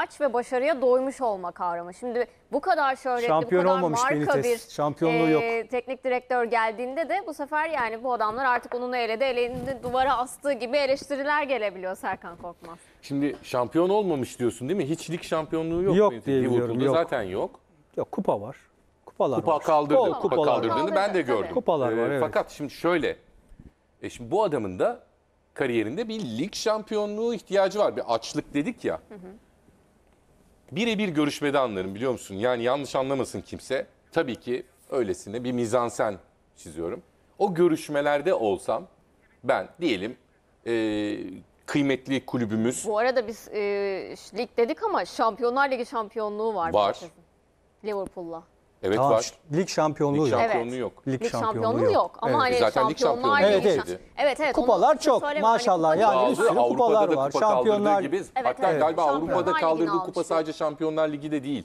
aç ve başarıya doymuş olma kavramı. Şimdi bu kadar şöhretli, Şampiyon bu kadar olmamış marka Benitez. bir Şampiyonluğu e, yok. teknik direktör geldiğinde de bu sefer yani bu adamlar artık onun elede elinde duvara astığı gibi eleştiriler gelebiliyor Serkan Korkmaz. Şimdi şampiyon olmamış diyorsun değil mi? Hiçlik şampiyonluğu yok. Yok Benitez. diye biliyorum. Yok. Zaten yok. Yok kupa var. Kupalar kupa var. Kaldırdı, kupa, kupa kaldırdı. kaldırdı. ben de gördüm. Kupalar var ee, evet. Fakat şimdi şöyle. E şimdi bu adamın da kariyerinde bir lig şampiyonluğu ihtiyacı var. Bir açlık dedik ya. Hı hı birebir görüşmede anlarım biliyor musun? Yani yanlış anlamasın kimse. Tabii ki öylesine bir mizansen çiziyorum. O görüşmelerde olsam ben diyelim e, kıymetli kulübümüz Bu arada biz e, lig dedik ama Şampiyonlar Ligi şampiyonluğu var. Var. Liverpool'la. Evet Tamam, var. Lig şampiyonluğu yok. Lig şampiyonluğu Evet. yok. Lig şampiyonluğu yok. Ama Evet. hani e Zaten lig şampiyonluğu şampiyonlar evet, evet. evet. evet Kupalar çok, maşallah yani bir Bazı sürü Avrupa'da kupalar da var. kupa Şampiyonlar kaldırdığı gibi. hatta evet. galiba Şampiyonlar Avrupa'da kaldırdığı kupa almıştı. sadece Şampiyonlar Ligi de değil.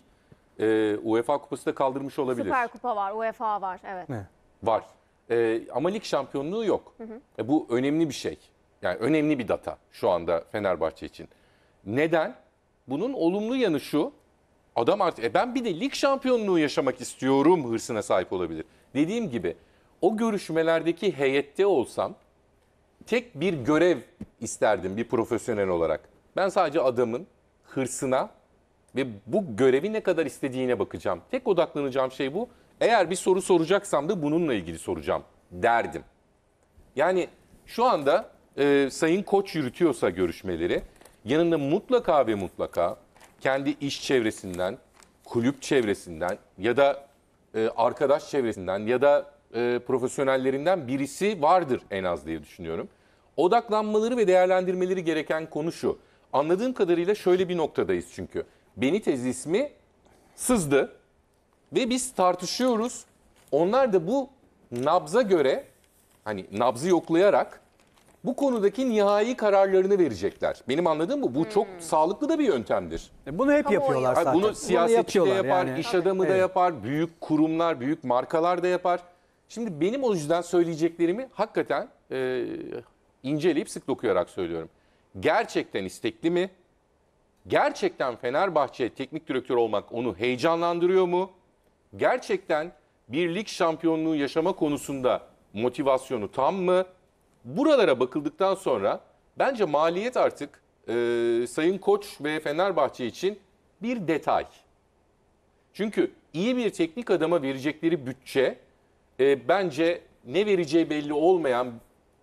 Ee, UEFA kupası da kaldırmış olabilir. Süper Kupa var, UEFA var. Evet. Ne? Var. Ee, ama lig şampiyonluğu yok. E, bu önemli bir şey. Yani önemli bir data şu anda Fenerbahçe için. Neden? Bunun olumlu yanı şu. Adam artık e ben bir de lig şampiyonluğu yaşamak istiyorum hırsına sahip olabilir. Dediğim gibi o görüşmelerdeki heyette olsam tek bir görev isterdim bir profesyonel olarak. Ben sadece adamın hırsına ve bu görevi ne kadar istediğine bakacağım. Tek odaklanacağım şey bu. Eğer bir soru soracaksam da bununla ilgili soracağım derdim. Yani şu anda e, Sayın Koç yürütüyorsa görüşmeleri yanında mutlaka ve mutlaka kendi iş çevresinden, kulüp çevresinden ya da e, arkadaş çevresinden ya da e, profesyonellerinden birisi vardır en az diye düşünüyorum. Odaklanmaları ve değerlendirmeleri gereken konu şu. Anladığım kadarıyla şöyle bir noktadayız çünkü. Benitez ismi sızdı ve biz tartışıyoruz. Onlar da bu nabza göre hani nabzı yoklayarak bu konudaki nihai kararlarını verecekler. Benim anladığım bu. Bu hmm. çok sağlıklı da bir yöntemdir. E, bunu hep Kamuoyu. yapıyorlar Hayır, zaten. Bunu siyasetçi de yapar, yani. iş adamı da yapar, büyük kurumlar, büyük markalar da yapar. Şimdi benim o yüzden söyleyeceklerimi hakikaten e, inceleyip sık dokuyarak söylüyorum. Gerçekten istekli mi? Gerçekten Fenerbahçe teknik direktör olmak onu heyecanlandırıyor mu? Gerçekten bir lig şampiyonluğu yaşama konusunda motivasyonu tam mı? buralara bakıldıktan sonra bence maliyet artık e, Sayın Koç ve Fenerbahçe için bir detay. Çünkü iyi bir teknik adama verecekleri bütçe e, bence ne vereceği belli olmayan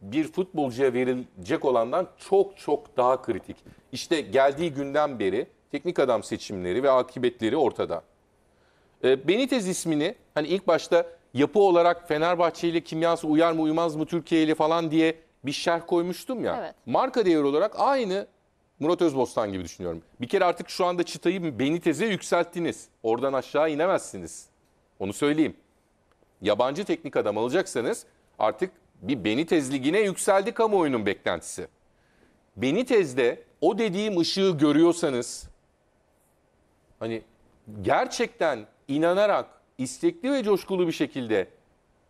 bir futbolcuya verilecek olandan çok çok daha kritik. İşte geldiği günden beri teknik adam seçimleri ve akıbetleri ortada. E, Benitez ismini hani ilk başta yapı olarak Fenerbahçe ile kimyası uyar mı uyumaz mı Türkiye ile falan diye bir şerh koymuştum ya. Evet. Marka değeri olarak aynı Murat Özbostan gibi düşünüyorum. Bir kere artık şu anda çıtayı Benitez'e yükselttiniz. Oradan aşağı inemezsiniz. Onu söyleyeyim. Yabancı teknik adam alacaksanız artık bir Benitez ligine yükseldi kamuoyunun beklentisi. Benitez'de o dediğim ışığı görüyorsanız hani gerçekten inanarak istekli ve coşkulu bir şekilde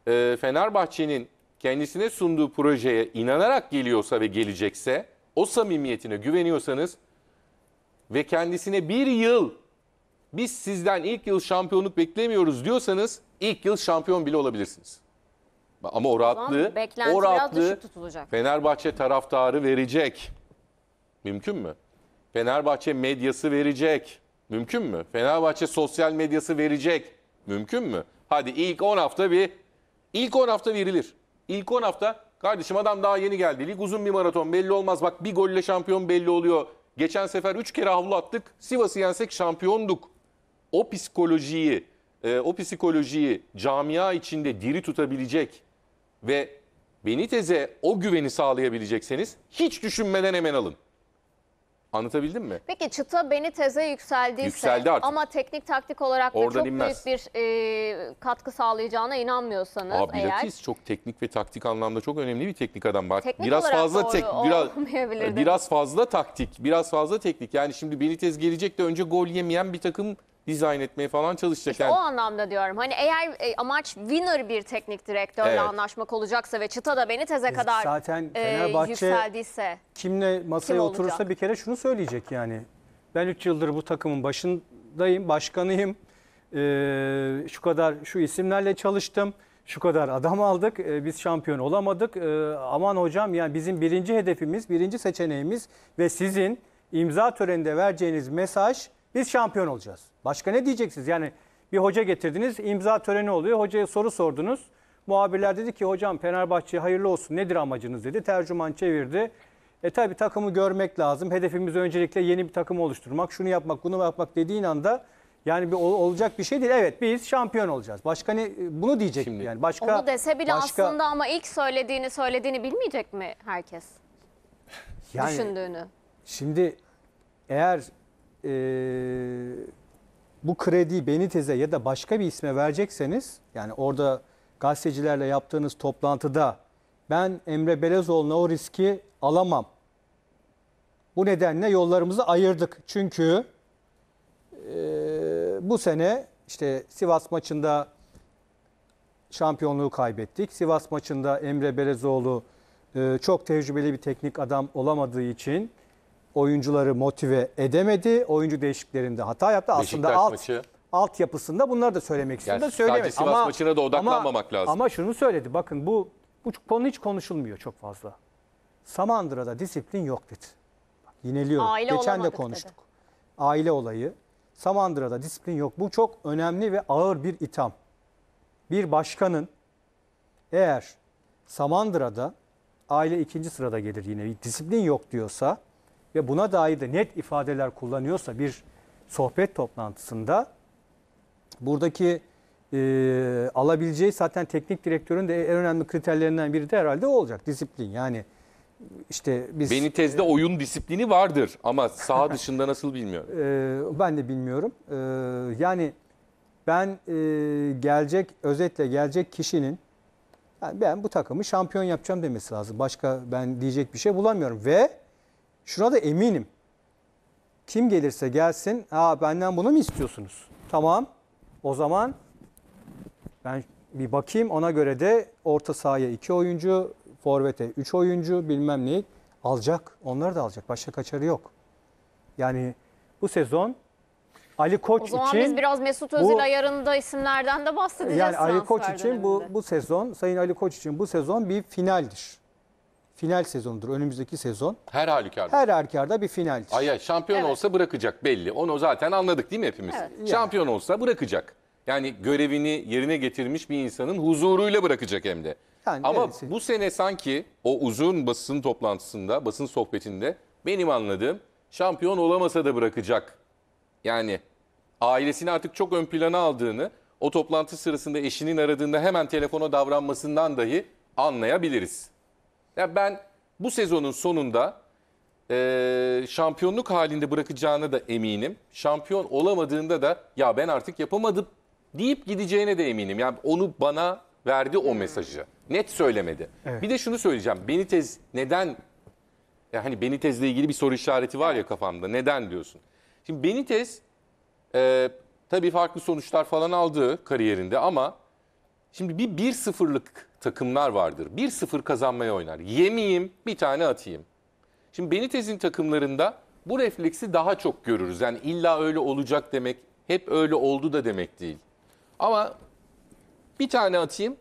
e, Fenerbahçe'nin kendisine sunduğu projeye inanarak geliyorsa ve gelecekse, o samimiyetine güveniyorsanız ve kendisine bir yıl biz sizden ilk yıl şampiyonluk beklemiyoruz diyorsanız ilk yıl şampiyon bile olabilirsiniz. Ama o rahatlığı, o, o rahatlığı Fenerbahçe taraftarı verecek. Mümkün mü? Fenerbahçe medyası verecek. Mümkün mü? Fenerbahçe sosyal medyası verecek. Mümkün mü? Hadi ilk 10 hafta bir ilk 10 hafta verilir. İlk 10 hafta kardeşim adam daha yeni geldi. Lig uzun bir maraton belli olmaz. Bak bir golle şampiyon belli oluyor. Geçen sefer 3 kere havlu attık. Sivas'ı yensek şampiyonduk. O psikolojiyi, e, o psikolojiyi camia içinde diri tutabilecek ve Benitez'e o güveni sağlayabilecekseniz hiç düşünmeden hemen alın. Anlatabildim mi? Peki çıta beni teze yükseldiyse Yükseldi artık. ama teknik taktik olarak da çok inmez. büyük bir e, katkı sağlayacağına inanmıyorsanız Abi eğer. Bilakis çok teknik ve taktik anlamda çok önemli bir teknik adam bak. Teknik biraz fazla doğru tek biraz biraz fazla taktik, biraz fazla teknik. Yani şimdi Benitez gelecek de önce gol yemeyen bir takım dizayn etmeye falan çalışacak. İşte yani, o anlamda diyorum. Hani eğer e, amaç winner bir teknik direktörle Evet. anlaşmak olacaksa ve çıta da beni teze e, kadar Zaten e, yükseldiyse. kimle masaya Kim oturursa bir kere şunu söyleyecek yani. Ben 3 yıldır bu takımın başındayım, başkanıyım. Ee, şu kadar şu isimlerle çalıştım. Şu kadar adam aldık. Ee, biz şampiyon olamadık. Ee, aman hocam yani bizim birinci hedefimiz, birinci seçeneğimiz ve sizin imza töreninde vereceğiniz mesaj biz şampiyon olacağız. Başka ne diyeceksiniz? Yani bir hoca getirdiniz, imza töreni oluyor. Hocaya soru sordunuz. Muhabirler dedi ki hocam Fenerbahçe hayırlı olsun nedir amacınız dedi. Tercüman çevirdi. E tabi takımı görmek lazım. Hedefimiz öncelikle yeni bir takım oluşturmak. Şunu yapmak, bunu yapmak dediğin anda yani bir olacak bir şey değil. Evet biz şampiyon olacağız. Başka ne bunu diyecek Şimdi, yani başka Onu dese bile başka, aslında ama ilk söylediğini söylediğini bilmeyecek mi herkes? Yani, düşündüğünü. Şimdi eğer e, bu krediyi Benitez'e ya da başka bir isme verecekseniz yani orada gazetecilerle yaptığınız toplantıda ben Emre Belezoğlu'na o riski alamam. Bu nedenle yollarımızı ayırdık. Çünkü e, bu sene işte Sivas maçında şampiyonluğu kaybettik. Sivas maçında Emre Belezoğlu e, çok tecrübeli bir teknik adam olamadığı için oyuncuları motive edemedi. Oyuncu değişikliklerinde hata yaptı. Aslında Beşiktaş alt maçı. altyapısında bunları da söylemek istedim de söylemedi. Sadece Sivas ama, maçına da odaklanmamak ama, lazım. Ama şunu söyledi. Bakın bu bu konu hiç konuşulmuyor çok fazla. Samandıra'da disiplin yok dedi. Yineliyor. Geçen de konuştuk. Dedi. Aile olayı. Samandıra'da disiplin yok. Bu çok önemli ve ağır bir itham. Bir başkanın eğer Samandıra'da aile ikinci sırada gelir yine disiplin yok diyorsa ve buna dair de net ifadeler kullanıyorsa bir sohbet toplantısında buradaki e, alabileceği zaten teknik direktörün de en önemli kriterlerinden biri de herhalde o olacak. Disiplin yani işte biz... Beni tezde e, oyun disiplini vardır ama sağ dışında nasıl bilmiyorum. E, ben de bilmiyorum. E, yani ben e, gelecek özetle gelecek kişinin yani ben bu takımı şampiyon yapacağım demesi lazım. Başka ben diyecek bir şey bulamıyorum ve Şuna da eminim. Kim gelirse gelsin, ha benden bunu mu istiyorsunuz? Tamam. O zaman ben bir bakayım ona göre de orta sahaya 2 oyuncu, forvete 3 oyuncu bilmem ne alacak. Onları da alacak. Başka kaçarı yok. Yani bu sezon Ali Koç için... O zaman için biz biraz Mesut Özil bu, ayarında isimlerden de bahsedeceğiz. Yani Ali Koç için bu, bu sezon, Sayın Ali Koç için bu sezon bir finaldir final sezonudur. Önümüzdeki sezon. Her halükarda. Her halükarda bir final. Ay ay şampiyon Evet. olsa bırakacak belli. Onu zaten anladık değil mi hepimiz? Evet. Şampiyon olsa bırakacak. Yani görevini yerine getirmiş bir insanın huzuruyla bırakacak hem de. Yani Ama evet. bu sene sanki o uzun basın toplantısında, basın sohbetinde benim anladığım şampiyon olamasa da bırakacak. Yani ailesini artık çok ön plana aldığını, o toplantı sırasında eşinin aradığında hemen telefona davranmasından dahi anlayabiliriz. Yani ben bu sezonun sonunda e, şampiyonluk halinde bırakacağına da eminim. Şampiyon olamadığında da ya ben artık yapamadım deyip gideceğine de eminim. Yani onu bana verdi o mesajı. Net söylemedi. Evet. Bir de şunu söyleyeceğim. Benitez neden yani hani Benitez'le ilgili bir soru işareti var ya kafamda. Neden diyorsun? Şimdi Benitez e, tabii farklı sonuçlar falan aldı kariyerinde ama Şimdi bir bir sıfırlık takımlar vardır. bir sıfır kazanmaya oynar. Yemeyeyim bir tane atayım. Şimdi Benitez'in takımlarında bu refleksi daha çok görürüz. Yani illa öyle olacak demek, hep öyle oldu da demek değil. Ama bir tane atayım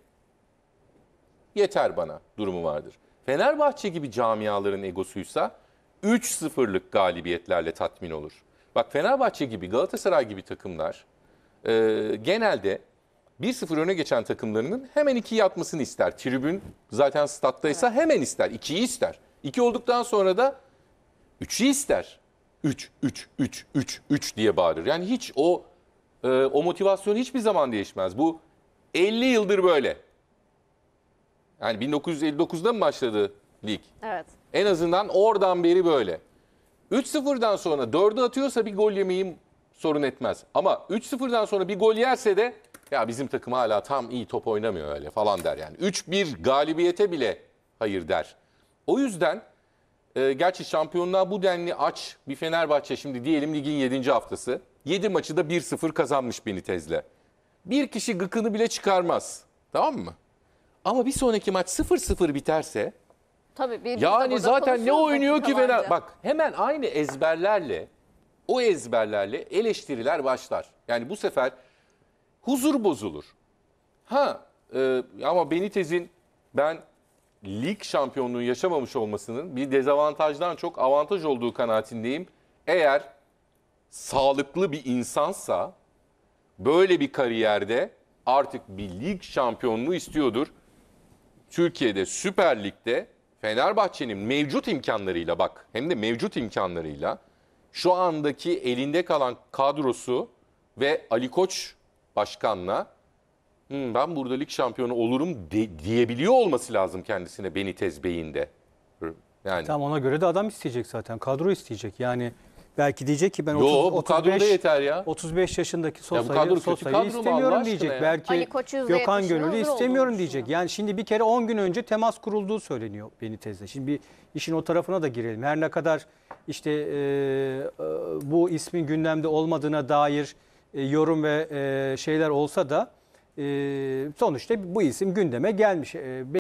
yeter bana durumu vardır. Fenerbahçe gibi camiaların egosuysa 3 sıfırlık galibiyetlerle tatmin olur. Bak Fenerbahçe gibi Galatasaray gibi takımlar e, genelde 1-0 öne geçen takımlarının hemen 2'yi yatmasını ister. Tribün zaten stat'taysa hemen ister. 2'yi ister. 2 olduktan sonra da 3'ü ister. 3, 3, 3, 3, 3 diye bağırır. Yani hiç o e, o motivasyon hiçbir zaman değişmez. Bu 50 yıldır böyle. Yani 1959'da mı başladı lig? Evet. En azından oradan beri böyle. 3-0'dan sonra 4'ü atıyorsa bir gol yemeyim sorun etmez. Ama 3-0'dan sonra bir gol yerse de ya bizim takım hala tam iyi top oynamıyor öyle falan der yani. 3-1 galibiyete bile hayır der. O yüzden e, gerçi şampiyonluğa bu denli aç bir Fenerbahçe şimdi diyelim ligin 7. haftası. 7 maçı da 1-0 kazanmış beni tezle. Bir kişi gıkını bile çıkarmaz. Tamam mı? Ama bir sonraki maç 0-0 biterse Tabii bir yani zaten ne oynuyor ki Fener? Bak hemen aynı ezberlerle o ezberlerle eleştiriler başlar. Yani bu sefer huzur bozulur. Ha e, ama Benitez'in ben lig şampiyonluğu yaşamamış olmasının bir dezavantajdan çok avantaj olduğu kanaatindeyim. Eğer sağlıklı bir insansa böyle bir kariyerde artık bir lig şampiyonluğu istiyordur. Türkiye'de Süper Lig'de Fenerbahçe'nin mevcut imkanlarıyla bak hem de mevcut imkanlarıyla şu andaki elinde kalan kadrosu ve Ali Koç başkanla hmm, ben burada lig şampiyonu olurum de, diyebiliyor olması lazım kendisine Benitez Bey'in de. Yani. Tam ona göre de adam isteyecek zaten. Kadro isteyecek. Yani belki diyecek ki ben Yo, 30, bu 35 yeter ya. 35 yaşındaki Sosa'yı ya Sosa'yı istemiyorum diyecek. Ya. Belki Gökhan Gönül'ü istemiyorum diyecek. Yani şimdi bir kere 10 gün önce temas kurulduğu söyleniyor Benitez'le. Şimdi bir işin o tarafına da girelim. Her ne kadar işte e, bu ismin gündemde olmadığına dair e, yorum ve e, şeyler olsa da e, sonuçta bu isim gündeme gelmiş.